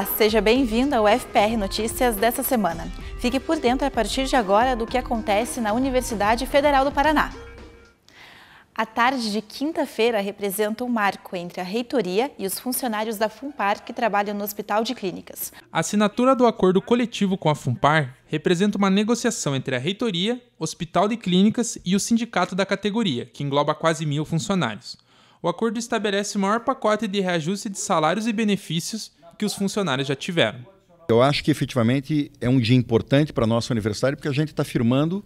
Olá, seja bem-vindo ao FPR Notícias dessa semana. Fique por dentro a partir de agora do que acontece na Universidade Federal do Paraná. A tarde de quinta-feira representa um marco entre a reitoria e os funcionários da Fumpar que trabalham no Hospital de Clínicas. A assinatura do acordo coletivo com a Fumpar representa uma negociação entre a reitoria, Hospital de Clínicas e o sindicato da categoria, que engloba quase mil funcionários. O acordo estabelece o maior pacote de reajuste de salários e benefícios que os funcionários já tiveram. Eu acho que efetivamente é um dia importante para a nossa universidade, porque a gente está firmando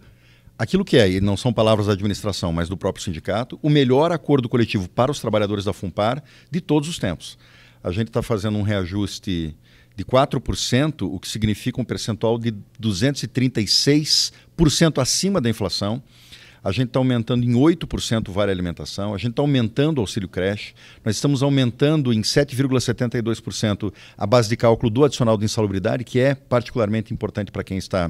aquilo que é, e não são palavras da administração, mas do próprio sindicato, o melhor acordo coletivo para os trabalhadores da Fumpar de todos os tempos. A gente está fazendo um reajuste de 4%, o que significa um percentual de 236% acima da inflação a gente está aumentando em 8% o Vale Alimentação, a gente está aumentando o auxílio creche, nós estamos aumentando em 7,72% a base de cálculo do adicional de insalubridade, que é particularmente importante para quem está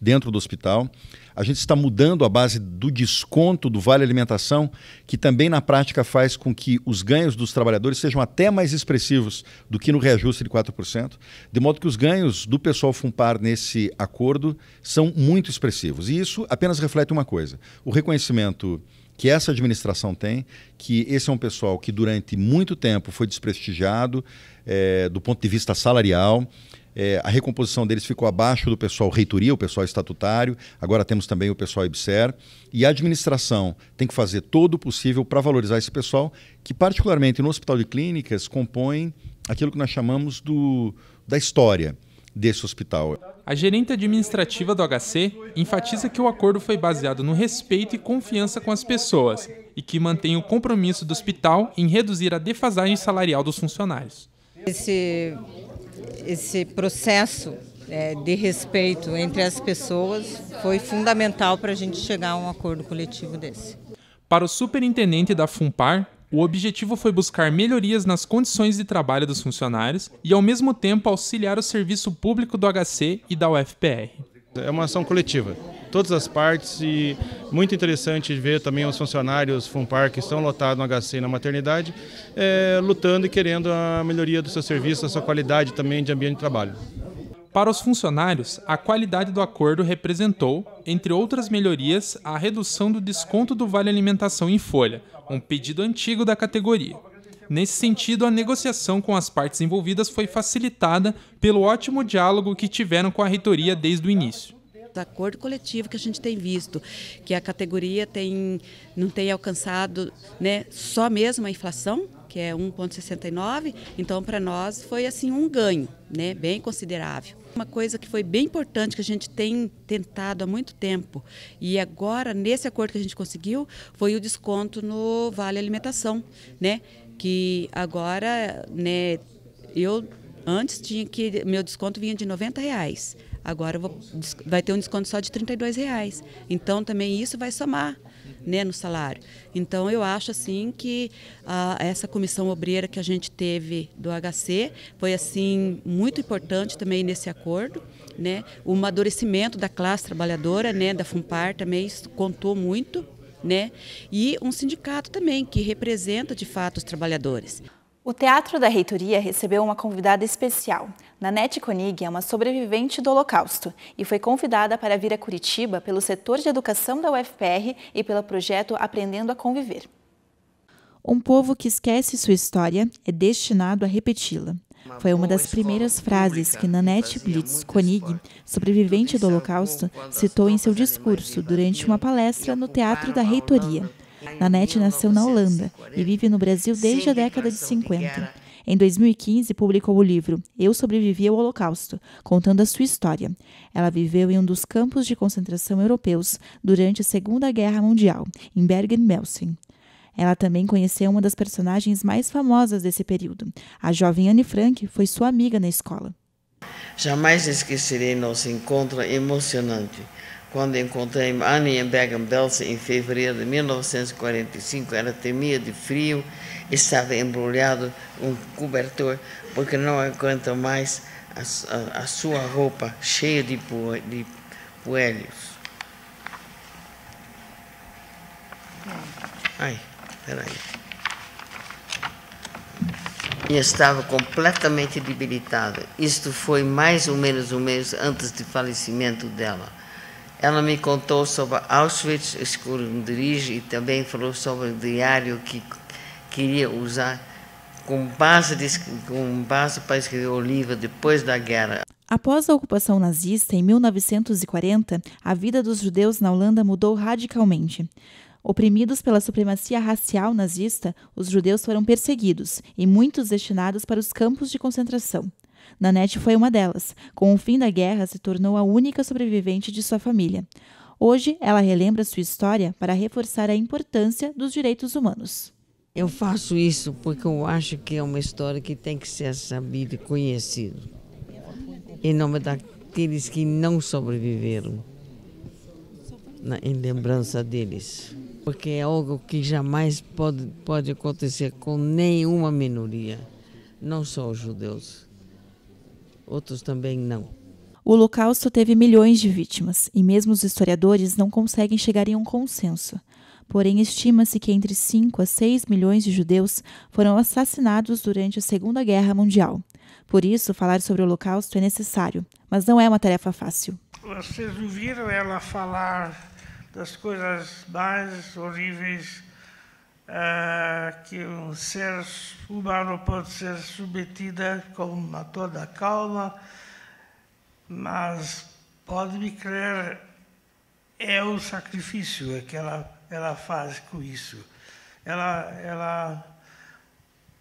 dentro do hospital. A gente está mudando a base do desconto do Vale Alimentação, que também na prática faz com que os ganhos dos trabalhadores sejam até mais expressivos do que no reajuste de 4%, de modo que os ganhos do pessoal Fumpar nesse acordo são muito expressivos. E isso apenas reflete uma coisa: o reconhecimento que essa administração tem, que esse é um pessoal que durante muito tempo foi desprestigiado é, do ponto de vista salarial, é, a recomposição deles ficou abaixo do pessoal reitoria, o pessoal estatutário, agora temos também o pessoal IBSER. E a administração tem que fazer todo o possível para valorizar esse pessoal, que, particularmente no Hospital de Clínicas, compõe aquilo que nós chamamos do, da história desse hospital. A gerente administrativa do HC enfatiza que o acordo foi baseado no respeito e confiança com as pessoas e que mantém o compromisso do hospital em reduzir a defasagem salarial dos funcionários. Esse esse processo é, de respeito entre as pessoas foi fundamental para a gente chegar a um acordo coletivo desse. Para o superintendente da Fumpar, o objetivo foi buscar melhorias nas condições de trabalho dos funcionários e, ao mesmo tempo, auxiliar o serviço público do HC e da UFPR. É uma ação coletiva, todas as partes e muito interessante ver também os funcionários Fumpar que estão lotados no HC e na maternidade, é, lutando e querendo a melhoria do seu serviço, a sua qualidade também de ambiente de trabalho. Para os funcionários, a qualidade do acordo representou, entre outras melhorias, a redução do desconto do Vale Alimentação em Folha, um pedido antigo da categoria. Nesse sentido, a negociação com as partes envolvidas foi facilitada pelo ótimo diálogo que tiveram com a reitoria desde o início o acordo coletivo que a gente tem visto, que a categoria tem, não tem alcançado né, só mesmo a inflação, que é 1,69, então para nós foi assim um ganho né, bem considerável. Uma coisa que foi bem importante que a gente tem tentado há muito tempo e agora nesse acordo que a gente conseguiu foi o desconto no vale alimentação, né? que agora, né, eu antes tinha que meu desconto vinha de 90 reais. Agora vou, vai ter um desconto só de 32 reais. Então também isso vai somar né, no salário. Então eu acho assim que ah, essa comissão obreira que a gente teve do HC foi assim muito importante também nesse acordo, né? O amadurecimento da classe trabalhadora, né, da Fumpar também isso contou muito né? E um sindicato também que representa de fato os trabalhadores. O Teatro da Reitoria recebeu uma convidada especial. Nanette Konig é uma sobrevivente do Holocausto e foi convidada para vir a Curitiba pelo setor de educação da UFPR e pelo projeto Aprendendo a Conviver. Um povo que esquece sua história é destinado a repeti-la. Foi uma das primeiras frases que Nanette Blitz Koenig, sobrevivente do Holocausto, citou em seu discurso durante uma palestra no Teatro da Reitoria. Nanette nasceu na Holanda e vive no Brasil desde a década de 50. Em 2015, publicou o livro Eu Sobrevivi ao Holocausto, contando a sua história. Ela viveu em um dos campos de concentração europeus durante a Segunda Guerra Mundial, em Bergen-Belsen. Ela também conheceu uma das personagens mais famosas desse período. A jovem Anne Frank foi sua amiga na escola. Jamais esquecerei nosso encontro emocionante. Quando encontrei Anne em bergen Belsen em fevereiro de 1945, ela temia de frio, estava embrulhado um cobertor porque não aguenta mais a, a, a sua roupa cheia de, pu, de puelhos. Ai. Peraí. E estava completamente debilitada. Isto foi mais ou menos um mês antes do falecimento dela. Ela me contou sobre Auschwitz, Escurundirige, e também falou sobre o diário que queria usar como base, de, base para escrever o livro depois da guerra. Após a ocupação nazista, em 1940, a vida dos judeus na Holanda mudou radicalmente. Oprimidos pela supremacia racial nazista, os judeus foram perseguidos e muitos destinados para os campos de concentração. Nanette foi uma delas. Com o fim da guerra, se tornou a única sobrevivente de sua família. Hoje, ela relembra sua história para reforçar a importância dos direitos humanos. Eu faço isso porque eu acho que é uma história que tem que ser sabida e conhecida. Em nome daqueles que não sobreviveram, em lembrança deles porque é algo que jamais pode, pode acontecer com nenhuma minoria, não só os judeus, outros também não. O Holocausto teve milhões de vítimas, e mesmo os historiadores não conseguem chegar em um consenso. Porém, estima-se que entre 5 a 6 milhões de judeus foram assassinados durante a Segunda Guerra Mundial. Por isso, falar sobre o Holocausto é necessário, mas não é uma tarefa fácil. Vocês ouviram ela falar das coisas mais horríveis uh, que um ser humano pode ser submetida com toda a calma, mas pode me crer, é o sacrifício que ela, ela faz com isso. Ela, ela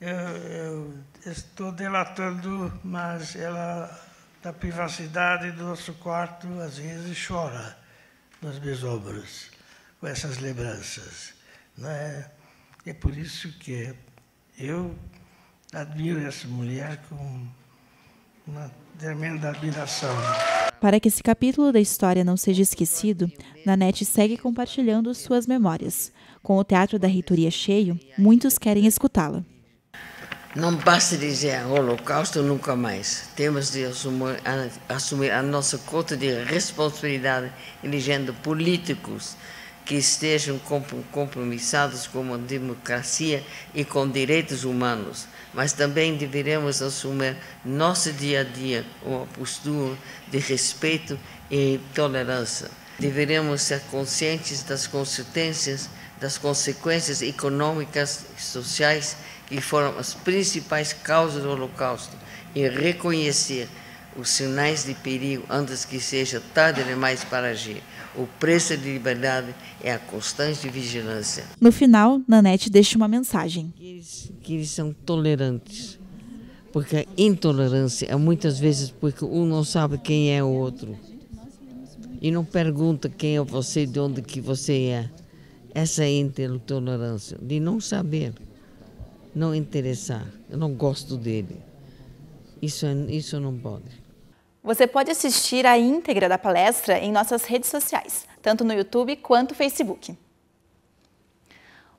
eu, eu, estou delatando, mas ela, da privacidade do nosso quarto, às vezes chora nas minhas obras, com essas lembranças. não é? é por isso que eu admiro essa mulher com uma tremenda admiração. Para que esse capítulo da história não seja esquecido, Nanete segue compartilhando suas memórias. Com o Teatro da Reitoria cheio, muitos querem escutá-la. Não basta dizer holocausto nunca mais. Temos de assumir a, assumir a nossa conta de responsabilidade elegendo políticos que estejam compromissados com a democracia e com direitos humanos, mas também deveremos assumir nosso dia a dia uma postura de respeito e tolerância. Deveremos ser conscientes das consequências das consequências econômicas e sociais que foram as principais causas do Holocausto e reconhecer os sinais de perigo antes que seja tarde demais para agir. O preço de liberdade é a constante vigilância. No final, Nanete deixa uma mensagem. Que eles, que eles são tolerantes, porque a intolerância é muitas vezes porque um não sabe quem é o outro e não pergunta quem é você, e de onde que você é essa intolerância, de não saber, não interessar, eu não gosto dele. Isso, é, isso não pode. Você pode assistir a íntegra da palestra em nossas redes sociais, tanto no YouTube quanto no Facebook.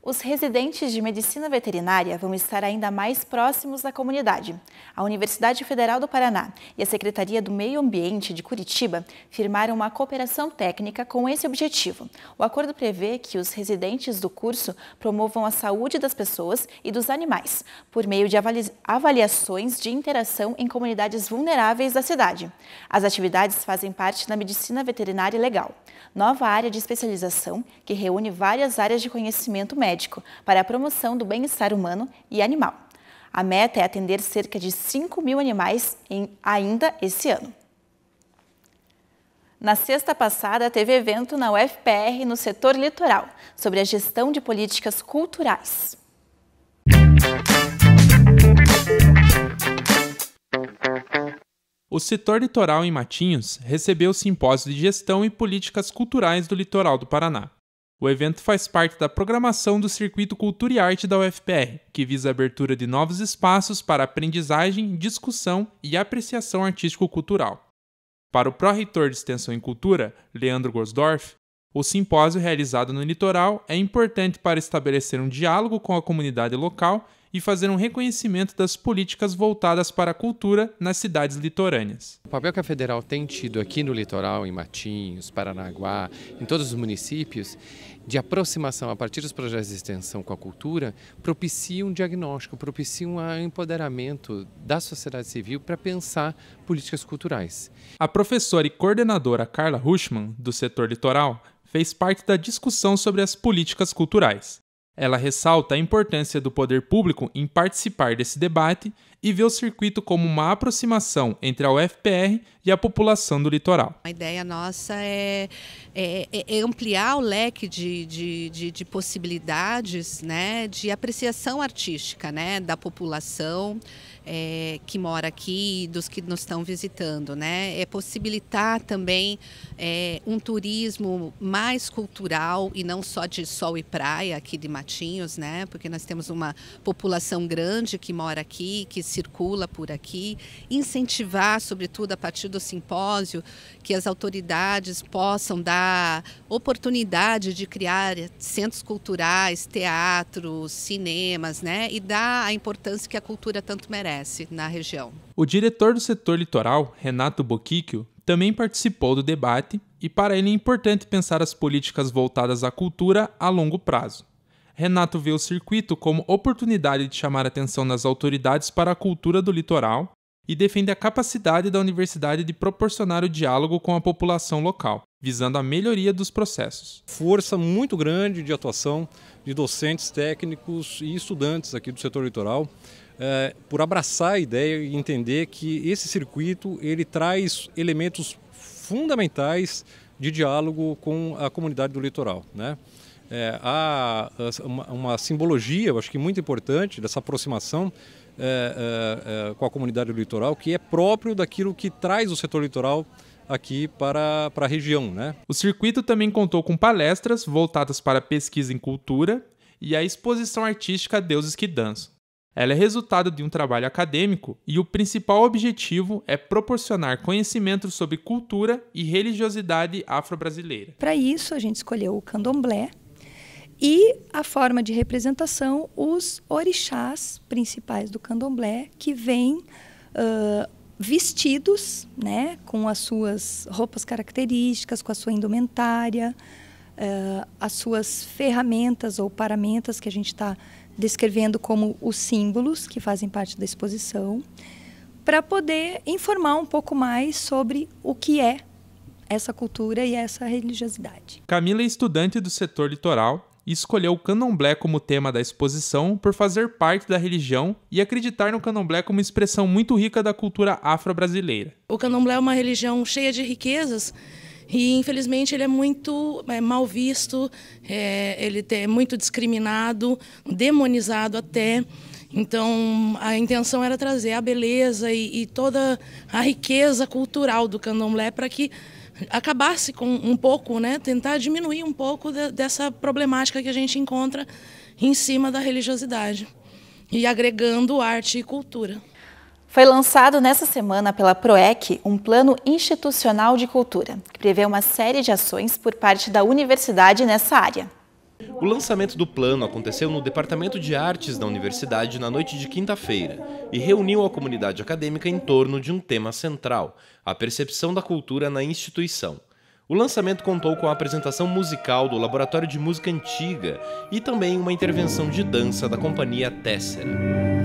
Os residentes de medicina veterinária vão estar ainda mais próximos da comunidade. A Universidade Federal do Paraná e a Secretaria do Meio Ambiente de Curitiba firmaram uma cooperação técnica com esse objetivo. O acordo prevê que os residentes do curso promovam a saúde das pessoas e dos animais, por meio de avaliações de interação em comunidades vulneráveis da cidade. As atividades fazem parte da medicina veterinária legal, nova área de especialização que reúne várias áreas de conhecimento médico médico para a promoção do bem-estar humano e animal. A meta é atender cerca de 5 mil animais em, ainda esse ano. Na sexta passada, teve evento na UFPR no setor litoral sobre a gestão de políticas culturais. O setor litoral em Matinhos recebeu o simpósio de gestão e políticas culturais do litoral do Paraná. O evento faz parte da programação do Circuito Cultura e Arte da UFPR, que visa a abertura de novos espaços para aprendizagem, discussão e apreciação artístico-cultural. Para o pró-reitor de Extensão e Cultura, Leandro Gosdorf, o simpósio realizado no litoral é importante para estabelecer um diálogo com a comunidade local e fazer um reconhecimento das políticas voltadas para a cultura nas cidades litorâneas. O papel que a federal tem tido aqui no litoral, em Matinhos, Paranaguá, em todos os municípios, de aproximação a partir dos projetos de extensão com a cultura, propicia um diagnóstico, propicia um empoderamento da sociedade civil para pensar políticas culturais. A professora e coordenadora Carla Rushman, do setor litoral, fez parte da discussão sobre as políticas culturais. Ela ressalta a importância do poder público em participar desse debate e vê o circuito como uma aproximação entre a UFPR e a população do litoral. A ideia nossa é, é, é ampliar o leque de, de, de, de, possibilidades né, de apreciação artística né, da população é, que mora aqui, dos que nos estão visitando, né? É possibilitar também é, um turismo mais cultural e não só de sol e praia aqui de Matinhos, né? Porque nós temos uma população grande que mora aqui, que circula por aqui, incentivar, sobretudo a partir do simpósio, que as autoridades possam dar oportunidade de criar centros culturais, teatros, cinemas, né? E dar a importância que a cultura tanto merece na região. O diretor do setor litoral, Renato Boquicchio, também participou do debate e para ele é importante pensar as políticas voltadas à cultura a longo prazo. Renato vê o circuito como oportunidade de chamar a atenção das autoridades para a cultura do litoral e defende a capacidade da universidade de proporcionar o diálogo com a população local, visando a melhoria dos processos. Força muito grande de atuação de docentes, técnicos e estudantes aqui do setor litoral eh, por abraçar a ideia e entender que esse circuito ele traz elementos fundamentais de diálogo com a comunidade do litoral, né? É, há eh, uma, uma, simbologia, eu acho que muito importante, dessa aproximação é, é, com a comunidade do litoral, que é próprio daquilo que traz o setor litoral aqui para, para a região. Né? O circuito também contou com palestras voltadas para pesquisa em cultura e a exposição artística Deuses que Dançam. Ela é resultado de um trabalho acadêmico e o principal objetivo é proporcionar conhecimento sobre cultura e religiosidade afro-brasileira. Para isso, a gente escolheu o candomblé e a forma de representação, os orixás principais do candomblé, que vêm uh, vestidos né, com as suas roupas características, com a sua indumentária, uh, as suas ferramentas ou paramentas que a gente está descrevendo como os símbolos que fazem parte da exposição, para poder informar um pouco mais sobre o que é essa cultura e essa religiosidade. Camila é estudante do setor litoral e escolheu o candomblé como tema da exposição por fazer parte da religião e acreditar no candomblé como expressão muito rica da cultura afro-brasileira. O candomblé é uma religião cheia de riquezas e, infelizmente, ele é muito é, mal visto, é, ele é muito discriminado, demonizado até. Então, a intenção era trazer a beleza e, e toda a riqueza cultural do candomblé para que acabasse com um pouco, né, tentar diminuir um pouco de, dessa problemática que a gente encontra em cima da religiosidade e agregando arte e cultura. Foi lançado nesta semana pela PROEC um plano institucional de cultura, que prevê uma série de ações por parte da universidade nessa área. O lançamento do plano aconteceu no Departamento de Artes da Universidade na noite de quinta-feira e reuniu a comunidade acadêmica em torno de um tema central, a percepção da cultura na instituição. O lançamento contou com a apresentação musical do Laboratório de Música Antiga e também uma intervenção de dança da companhia Tessera.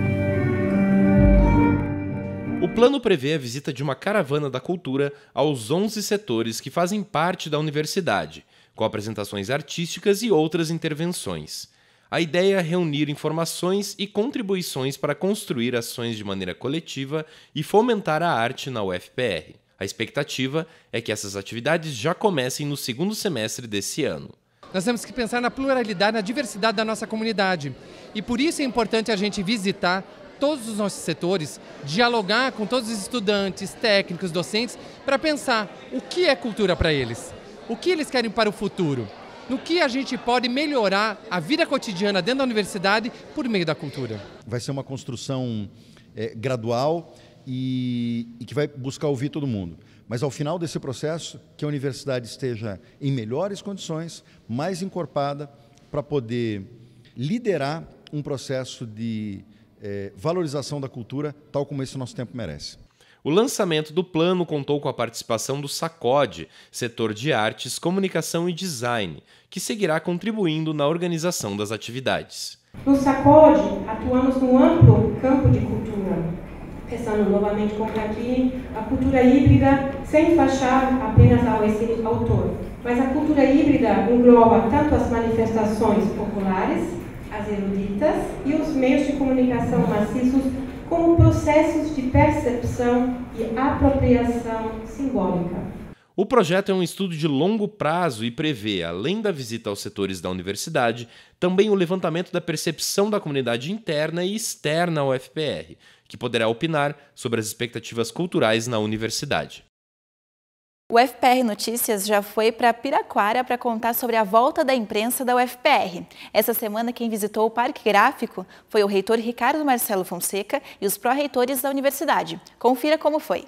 O plano prevê a visita de uma caravana da cultura aos 11 setores que fazem parte da universidade, com apresentações artísticas e outras intervenções. A ideia é reunir informações e contribuições para construir ações de maneira coletiva e fomentar a arte na UFPR. A expectativa é que essas atividades já comecem no segundo semestre desse ano. Nós temos que pensar na pluralidade, na diversidade da nossa comunidade. E por isso é importante a gente visitar todos os nossos setores, dialogar com todos os estudantes, técnicos, docentes, para pensar o que é cultura para eles, o que eles querem para o futuro, no que a gente pode melhorar a vida cotidiana dentro da universidade por meio da cultura. Vai ser uma construção é, gradual e, e que vai buscar ouvir todo mundo. Mas ao final desse processo, que a universidade esteja em melhores condições, mais encorpada, para poder liderar um processo de é, valorização da cultura, tal como esse nosso tempo merece. O lançamento do plano contou com a participação do SACOD, setor de artes, comunicação e design, que seguirá contribuindo na organização das atividades. No SACOD, atuamos num amplo campo de cultura, pensando novamente como aqui a cultura híbrida, sem fachar apenas ao esse autor, mas a cultura híbrida engloba tanto as manifestações populares, as eruditas e os meios de comunicação maciços como processos de percepção e apropriação simbólica. O projeto é um estudo de longo prazo e prevê, além da visita aos setores da universidade, também o levantamento da percepção da comunidade interna e externa ao FPR, que poderá opinar sobre as expectativas culturais na universidade. O FPR Notícias já foi para Piraquara para contar sobre a volta da imprensa da UFPR. Essa semana, quem visitou o Parque Gráfico foi o reitor Ricardo Marcelo Fonseca e os pró-reitores da universidade. Confira como foi.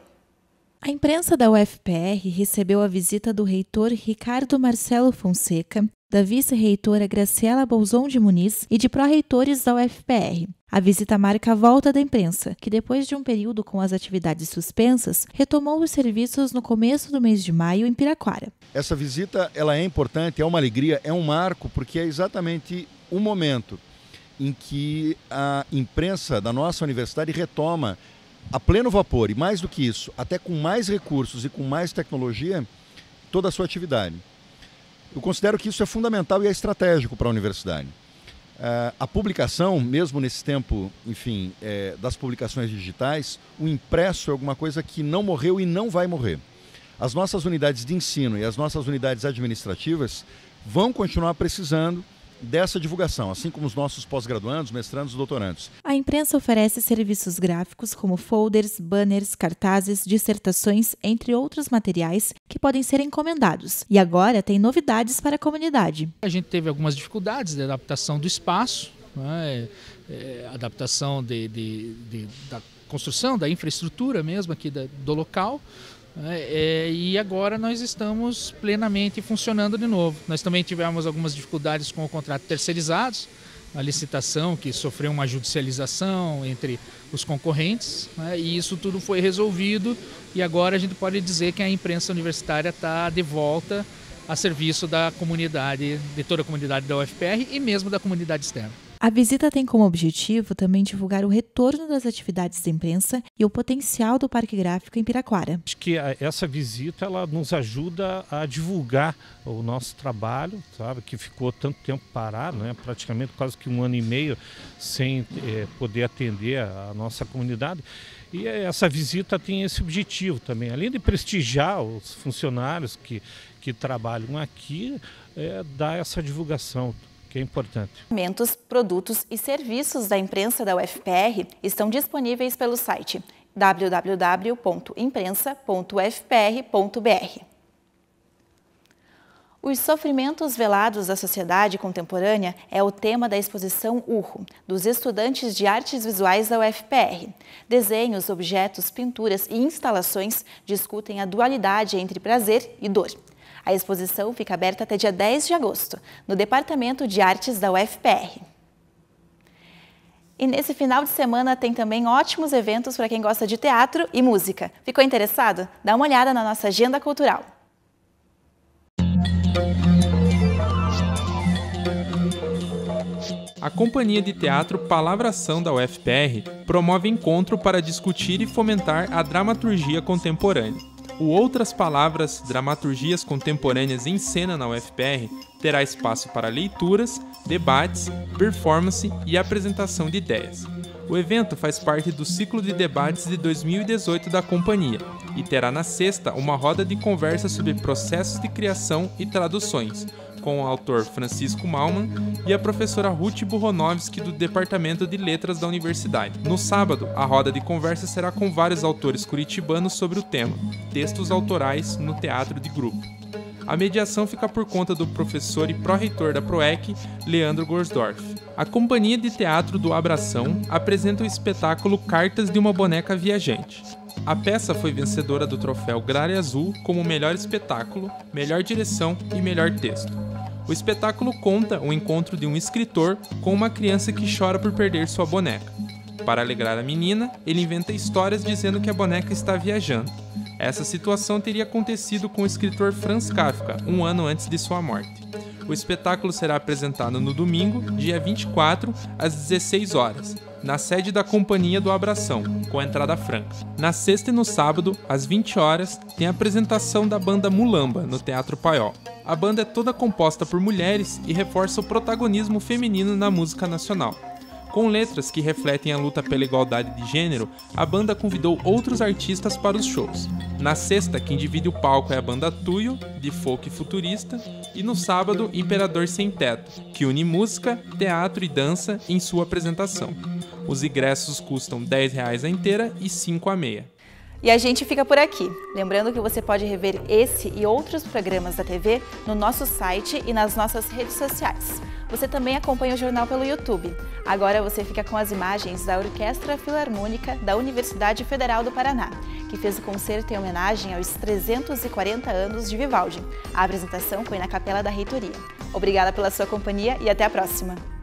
A imprensa da UFPR recebeu a visita do reitor Ricardo Marcelo Fonseca da vice-reitora Graciela Bolzon de Muniz e de pró-reitores da UFPR. A visita marca a volta da imprensa, que depois de um período com as atividades suspensas, retomou os serviços no começo do mês de maio em Piraquara. Essa visita ela é importante, é uma alegria, é um marco, porque é exatamente o momento em que a imprensa da nossa universidade retoma a pleno vapor e mais do que isso, até com mais recursos e com mais tecnologia, toda a sua atividade. Eu considero que isso é fundamental e é estratégico para a universidade. Eh, a publicação, mesmo nesse tempo, enfim, é, das publicações digitais, o impresso é alguma coisa que não morreu e não vai morrer. As nossas unidades de ensino e as nossas unidades administrativas vão continuar precisando dessa divulgação, assim como os nossos pós-graduandos, mestrandos e doutorandos. A imprensa oferece serviços gráficos como folders, banners, cartazes, dissertações, entre outros materiais que podem ser encomendados. E agora tem novidades para a comunidade. A gente teve algumas dificuldades de adaptação do espaço, né? é, é adaptação de, de, de, da construção, da infraestrutura mesmo aqui da, do local. Né? É, e agora nós estamos plenamente funcionando de novo. Nós também tivemos algumas dificuldades com o contrato terceirizados, a licitação que sofreu uma judicialização entre os concorrentes, né, e isso tudo foi resolvido. E agora a gente pode dizer que a imprensa universitária está de volta a serviço da comunidade, de toda a comunidade da UFPR e mesmo da comunidade externa. A visita tem como objetivo também divulgar o retorno das atividades da imprensa e o potencial do Parque Gráfico em Piraquara. Acho que eh, essa visita ela nos ajuda a divulgar o nosso trabalho, sabe, que ficou tanto tempo parado, né, praticamente quase que um ano e meio sem é, poder atender a nossa comunidade. E eh, essa visita tem esse objetivo também, além de prestigiar os funcionários que, que trabalham aqui, é, dar essa divulgação que é importante. Documentos, produtos e serviços da imprensa da UFPR estão disponíveis pelo site www.imprensa.ufpr.br. Os sofrimentos velados da sociedade contemporânea é o tema da exposição Urro, dos estudantes de artes visuais da UFPR. Desenhos, objetos, pinturas e instalações discutem a dualidade entre prazer e dor. A exposição fica aberta até dia 10 de agosto, no Departamento de Artes da UFPR. E nesse final de semana tem também ótimos eventos para quem gosta de teatro e música. Ficou interessado? Dá uma olhada na nossa agenda cultural. A Companhia de Teatro Palavração da UFPR promove encontro para discutir e fomentar a dramaturgia contemporânea. O Outras Palavras, Dramaturgias Contemporâneas em Cena na UFPR terá espaço para leituras, debates, performance e apresentação de ideias. O evento faz parte do ciclo de debates de 2018 da companhia e terá na sexta uma roda de conversa sobre processos de criação e traduções, com o autor Francisco Malman e a professora Ruth Burronovski do Departamento de Letras da Universidade. No sábado, a roda de conversa será com vários autores curitibanos sobre o tema Textos Autorais no Teatro de Grupo. A mediação fica por conta do professor e pró-reitor da PROEC, Leandro Gorsdorf. A Companhia de Teatro do Abração apresenta o espetáculo Cartas de uma Boneca Viajante. A peça foi vencedora do troféu Grárea Azul como melhor espetáculo, melhor direção e melhor texto. O espetáculo conta o encontro de um escritor com uma criança que chora por perder sua boneca. Para alegrar a menina, ele inventa histórias dizendo que a boneca está viajando. Essa situação teria acontecido com o escritor Franz Kafka, um ano antes de sua morte. O espetáculo será apresentado no domingo, dia 24, às 16 horas, na sede da Companhia do Abração, com entrada franca. Na sexta e no sábado, às 20 horas, tem a apresentação da banda Mulamba, no Teatro Paiol. A banda é toda composta por mulheres e reforça o protagonismo feminino na música nacional. Com letras que refletem a luta pela igualdade de gênero, a banda convidou outros artistas para os shows. Na sexta, quem divide o palco é a banda Tuyo, de folk futurista, e no sábado, Imperador Sem Teto, que une música, teatro e dança em sua apresentação. Os ingressos custam R$ reais a inteira e R$ 5 a meia. E a gente fica por aqui. Lembrando que você pode rever esse e outros programas da TV no nosso site e nas nossas redes sociais. Você também acompanha o jornal pelo YouTube. Agora você fica com as imagens da Orquestra Filarmônica da Universidade Federal do Paraná, que fez o concerto em homenagem aos 340 anos de Vivaldi. A apresentação foi na Capela da Reitoria. Obrigada pela sua companhia e até a próxima!